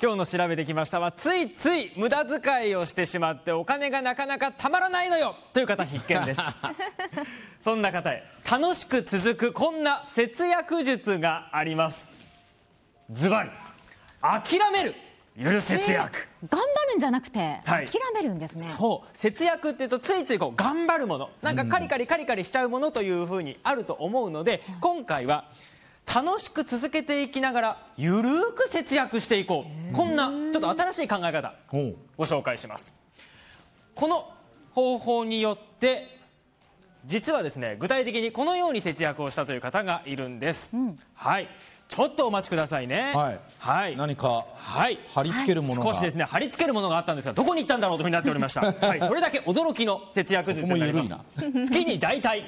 今日の「調べてきましたは」ついつい無駄遣いをしてしまってお金がなかなかたまらないのよという方必見です そんな方へ楽しく続くこんな節約術がありますズバリ諦めるゆ節約、えー、頑張るんじゃなくて、はい、諦めるんですねそう節約っていうとついついこう頑張るものなんかカリカリカリカリしちゃうものというふうにあると思うので、今回は楽しく続けていきながらゆるく節約していこうこんなちょっと新しい考え方ご紹介しますこの方法によって実はですね具体的にこのように節約をしたという方がいるんです、うん、はいちょっとお待ちくださいねはい、はい、何か、はい、貼り付けるものが、はい、少しですね貼り付けるものがあったんですがどこに行ったんだろうというふうになっておりました、はい、それだけ驚きの節約術になります月に大体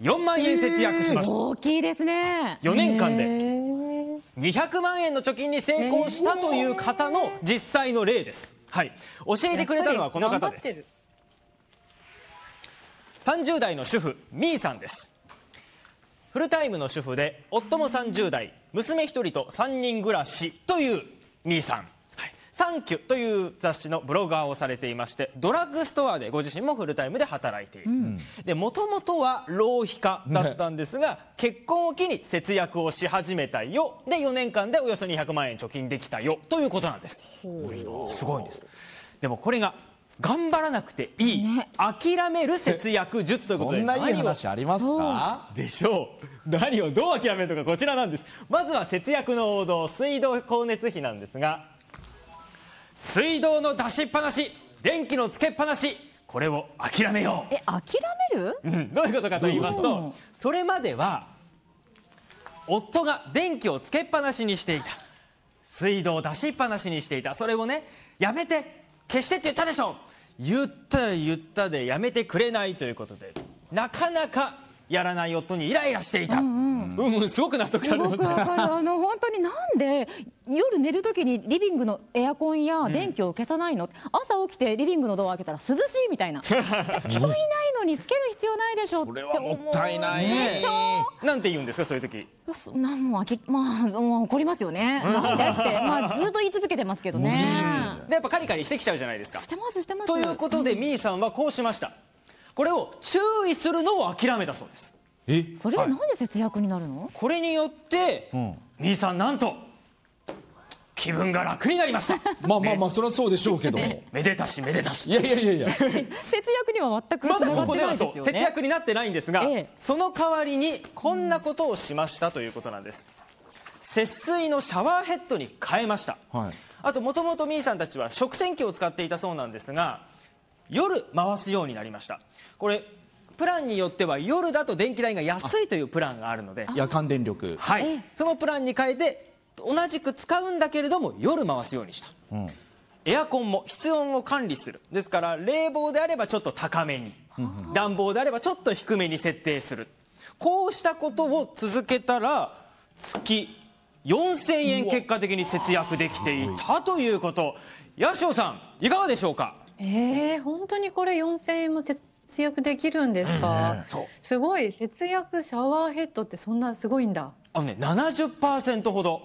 4万円節約しました大きいですね4年間で200万円の貯金に成功したという方の実際の例です、はい、教えてくれたのはこの方です30代の主婦みーさんですフルタイムの主婦で夫も30代娘1人と3人暮らしというみーさんサンキュという雑誌のブロガーをされていましてドラッグストアでご自身もフルタイムで働いている、うん、で元は浪費家だったんですが、結婚を機に節約をし始めたよで4年間でおよそ200万円貯金できたよということなんですすごいんですでもこれが頑張らなくていい、ね、諦める節約術ということで何話ありますかでしょう何をどう諦めるのかこちらなんですまずは節約の王道水道光熱費なんですが水道の出しっぱなし電気のつけっぱなしこれを諦めようえ諦める、うん、どういうことかと言いますとそれまでは夫が電気をつけっぱなしにしていた水道を出しっぱなしにしていたそれをねやめて消してって言ったでしょ言ったら言ったでやめてくれないということでなかなかやらない夫にイライラしていた、うんうんうんうん、すごく納得かあの本当になんで夜寝るときにリビングのエアコンや電気を消さないの、うん、朝起きてリビングのドアを開けたら涼しいみたいな人い ないのにつける必要ないでしょって思もったいない、ね、なんて言うんですかそういう時なんもあきまあもう怒りますよね、なんでって、まあ、ずっと言い続けてますけどねでやっぱカリカリしてきちゃうじゃないですかしてますしてますということでみーさんはこうしましたこれを注意するのを諦めたそうですえそれでなんで節約になるの、はい、これによって、うん、みーさんなんと気分が楽になりましたまあまあまあそれはそうでしょうけどめでたしめでたしいやいやいやいや節約には全くまだここではそう、節約になってないんですが、ええ、その代わりにこんなことをしましたということなんです節水のシャワーヘッドに変えました、はい、あともともとみーさんたちは食洗機を使っていたそうなんですが夜回すようになりましたこれプランによっては夜だと電気代が安いというプランがあるので夜間電力はいそのプランに変えて同じく使うんだけれども夜回すようにした、うんエアコンも室温を管理するですから冷房であればちょっと高めに暖房であればちょっと低めに設定するこうしたことを続けたら月4000円結果的に節約できていたということ八潮さんいかがでしょうかえー、本当にこれ4000円も節節約できるんですか、うん、すごい節約シャワーヘッドってそんなすごいんだあのね70%ほど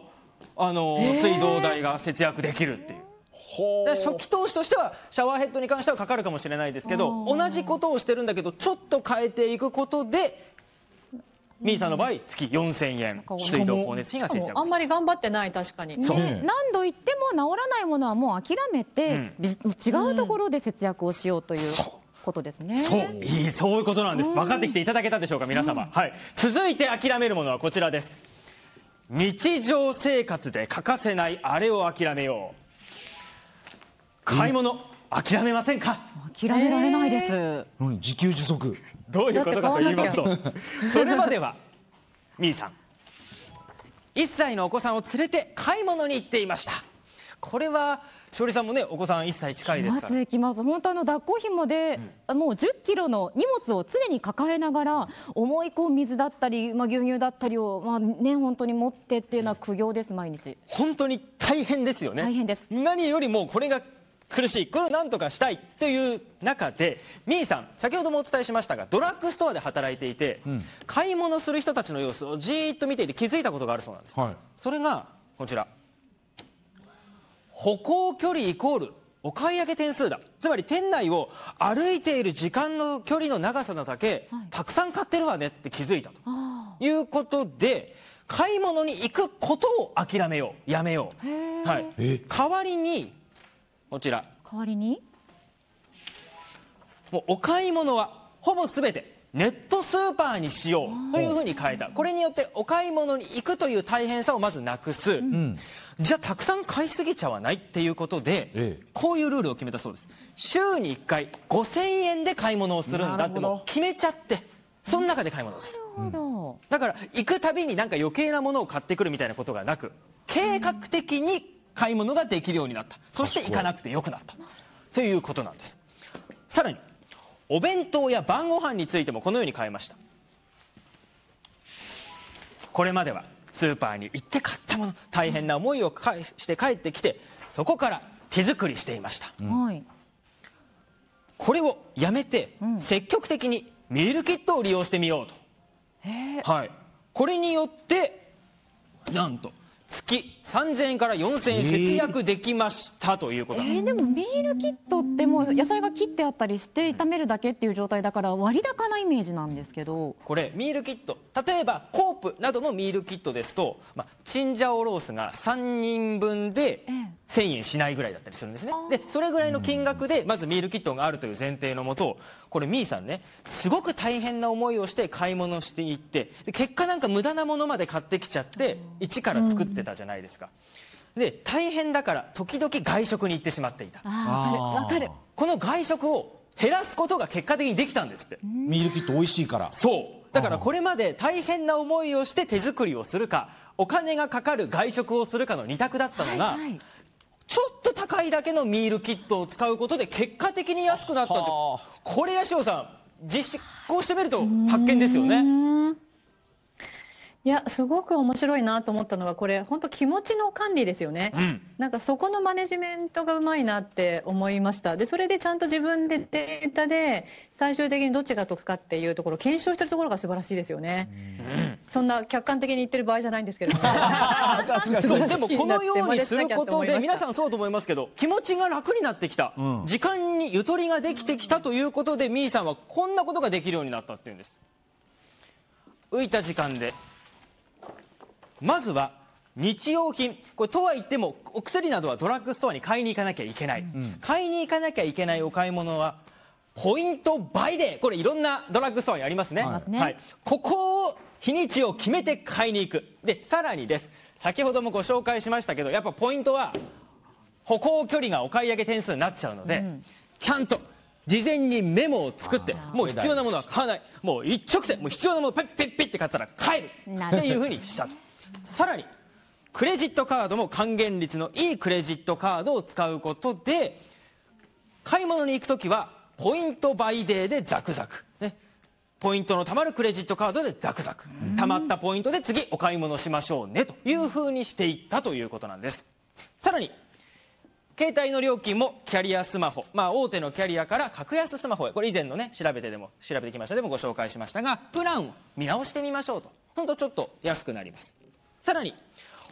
あの、えー、水道代が節約できるっていう初期投資としてはシャワーヘッドに関してはかかるかもしれないですけど同じことをしてるんだけどちょっと変えていくことでミーさんの場合月4000円水道光熱費が節約あんまり頑張ってない確かに、ね、何度言っても治らないものはもう諦めて、うん、違うところで節約をしようという、ことですねそういいそういうことなんです分かってきていただけたでしょうか皆様、うん、はい続いて諦めるものはこちらです日常生活で欠かせないあれを諦めよう買い物、うん、諦めませんか諦められないです、えー、自給自足どういうことかと言いますと それまではみーさん1歳のお子さんを連れて買い物に行っていましたこれは勝利さんもねお子さん1歳近いですから。きます本当あの抱っこ紐で、うん、もう10キロの荷物を常に抱えながら重いこう水だったりまあ牛乳だったりをまあね本当に持ってっていうのは苦行です毎日。本当に大変ですよね。大変です。何よりもこれが苦しいこれを何とかしたいという中でみーさん先ほどもお伝えしましたがドラッグストアで働いていて、うん、買い物する人たちの様子をじーっと見ていて気づいたことがあるそうなんです、はい、それがこちら歩行距離イコールお買い上げ点数だつまり店内を歩いている時間の距離の長さなだけ、はい、たくさん買ってるわねって気づいたということで買い物に行くことを諦めようやめよう、はい、代わりにこちら代わりにもうお買い物はほぼ全てネットスーパーにしようというふうに変えたこれによってお買い物に行くという大変さをまずなくす、うん、じゃあたくさん買いすぎちゃわないっていうことで、ええ、こういうルールを決めたそうです週に1回5000円で買い物をするんだってもう決めちゃってその中で買い物をする、ほどだから行くたびになんか余計なものを買ってくるみたいなことがなく計画的に買い物ができるようになったそして行かなくてよくなったということなんですさらにお弁当や晩ご飯についてもこのように変えましたこれまではスーパーに行って買ったもの大変な思いをして帰ってきてそこから手作りしていました、うん、これをやめて、積極的にミールキットを利用してみようと、はい、これによってなんと月3000円から4000円節約できましたということえんえー、でもミールキットってもう野菜が切ってあったりして炒めるだけっていう状態だから割高なイメージなんですけどこれミールキット例えばコープなどのミールキットですと、まあ、チンジャオロースが3人分で1000円しないぐらいだったりするんですねでそれぐらいの金額でまずミールキットがあるという前提のもとこれ、みーさんね、すごく大変な思いをして買い物していって、結果なんか無駄なものまで買ってきちゃって、一から作ってたじゃないですか。で、大変だから、時々外食に行ってしまっていた。わかる。この外食を減らすことが結果的にできたんですって。ミールキット美味しいから。そう。だからこれまで大変な思いをして手作りをするか、お金がかかる外食をするかの2択だったのが、はいはい、ちょっと高いだけのミールキットを使うことで結果的に安くなったってこれ八代さん実行してみると発見ですよね。いや、すごく面白いなと思ったのは、これ、本当気持ちの管理ですよね。うん、なんかそこのマネジメントがうまいなって思いました。で、それでちゃんと自分でデータで最終的にどっちが得かっていうところ、検証してるところが素晴らしいですよね。うん、そんな客観的に言ってる場合じゃないんですけど、ね でもこのようにすることで、皆さんそうと思いますけど、気持ちが楽になってきた、うん、時間にゆとりができてきたということで、みーさんはこんなことができるようになったっていうんです。浮いた時間でまずは日用品これとは言ってもお薬などはドラッグストアに買いに行かなきゃいけない、うん、買いに行かなきゃいけないお買い物はポイント倍でこれいろんなドラッグストアにありますね、はい、はい、ここを日にちを決めて買いに行くでさらにです先ほどもご紹介しましたけどやっぱポイントは歩行距離がお買い上げ点数になっちゃうので、うん、ちゃんと事前にメモを作ってもう必要なものは買わないもう一直線もう必要なものをペッペッッって買ったら帰るっていうふうにしたと。さらにクレジットカードも還元率のいいクレジットカードを使うことで買い物に行く時はポイントバイデーでザクザク、ね、ポイントのたまるクレジットカードでザクザクたまったポイントで次お買い物しましょうねというふうにしていったということなんですさらに携帯の料金もキャリアスマホ、まあ、大手のキャリアから格安スマホへこれ以前のね調べてでも調べてきましたでもご紹介しましたがプランを見直してみましょうと本当ちょっと安くなりますさらに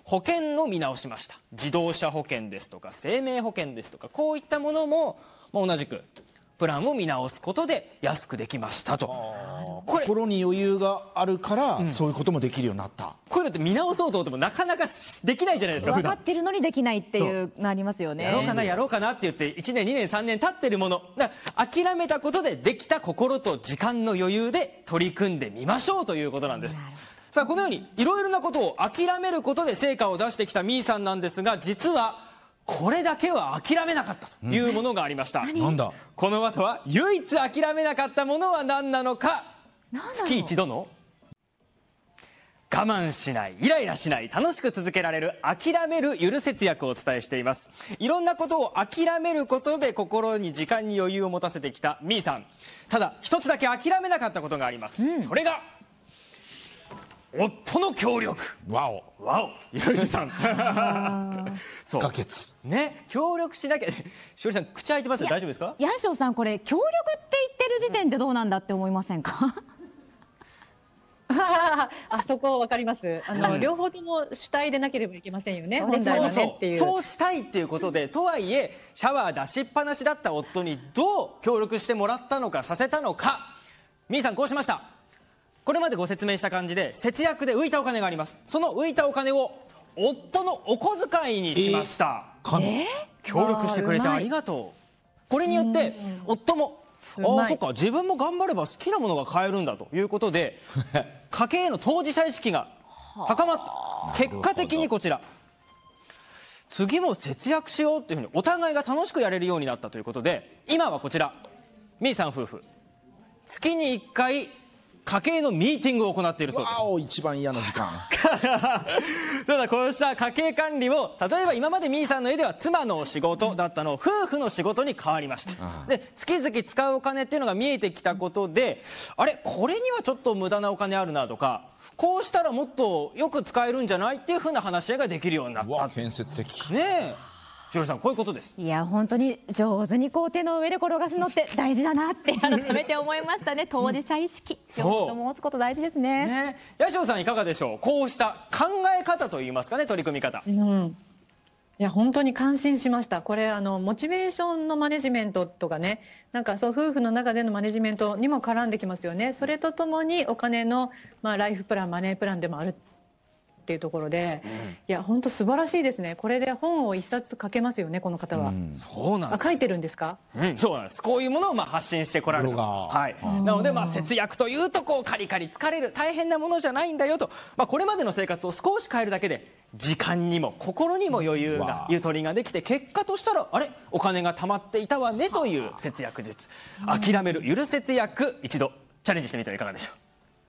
保険の見直しました自動車保険ですとか生命保険ですとかこういったものも同じくプランを見直すことで安くできましたと心に余裕があるから、うん、そういうこともできるようになったこういうのって見直そうと思ってもなかなかできないじゃないですか分かってるのにできないっていうのありますよねやろうかなやろうかなって言って1年2年3年経ってるものだから諦めたことでできた心と時間の余裕で取り組んでみましょうということなんです。さあこのようにいろいろなことを諦めることで成果を出してきたみーさんなんですが実はこれだけは諦めなかったというものがありました、なんだこの後は唯一諦めなかったものは何なのか月一度の我慢しないイライラしない楽しく続けられる諦めるゆる節約をお伝えしていますいろんなことを諦めることで心に時間に余裕を持たせてきたみーさんただ一つだけ諦めなかったことがあります、うん、それが夫の協力わおわおゆうじさん そう可決ね協力しなきゃしおりさん口開いてますよ大丈夫ですかやしょうさんこれ協力って言ってる時点でどうなんだって思いませんか あそこわかります。あの、うん、両方とも主体でなければいけませんよね。本来ねっていう。そうしたいっていうことで、とはいえシャワー出しっぱなしだった夫にどう協力してもらったのかさせたのか、みーさんこうしました。これまでご説明した感じで節約で浮いたお金がありますその浮いたお金を夫のお小遣いにしました、えー、協力してくれてありがとうこれによって夫もああそっか自分も頑張れば好きなものが買えるんだということで 家計への当事者意識が高まった結果的にこちら次も節約しようというふうにお互いが楽しくやれるようになったということで今はこちらみーさん夫婦月に1回家計のミーティングを行っているそうです一番嫌な時間 ただこうした家計管理を例えば今までミーさんの家では妻の仕事だったのを夫婦の仕事に変わりましたで月々使うお金っていうのが見えてきたことであれこれにはちょっと無駄なお金あるなとかこうしたらもっとよく使えるんじゃないっていうふうな話し合いができるようになった建設的ねえさんこういうことですいや本当に上手にこう手の上で転がすのって大事だなって 改めて思いましたね当事者意識そう持つこと大事ですね八代さんいかがでしょうこうした考え方といいますかね取り組み方、うんいや本当に感心しました、これあの、モチベーションのマネジメントとかね、なんかそう夫婦の中でのマネジメントにも絡んできますよね、それとともにお金の、まあ、ライフプラン、マネープランでもあるっていうところで、うん、いや本当素晴らしいですねこれで本を一冊書けますよねこの方は、うん、そうなんです書いてるんですか、うん、そうなんですこういうものをまあ発信してこられるはいなのでまあ節約というとこうカリカリ疲れる大変なものじゃないんだよと、まあ、これまでの生活を少し変えるだけで時間にも心にも余裕がゆとりができて結果としたらあれお金が貯まっていたわねという節約術諦めるゆる節約一度チャレンジしてみてはいかがでしょう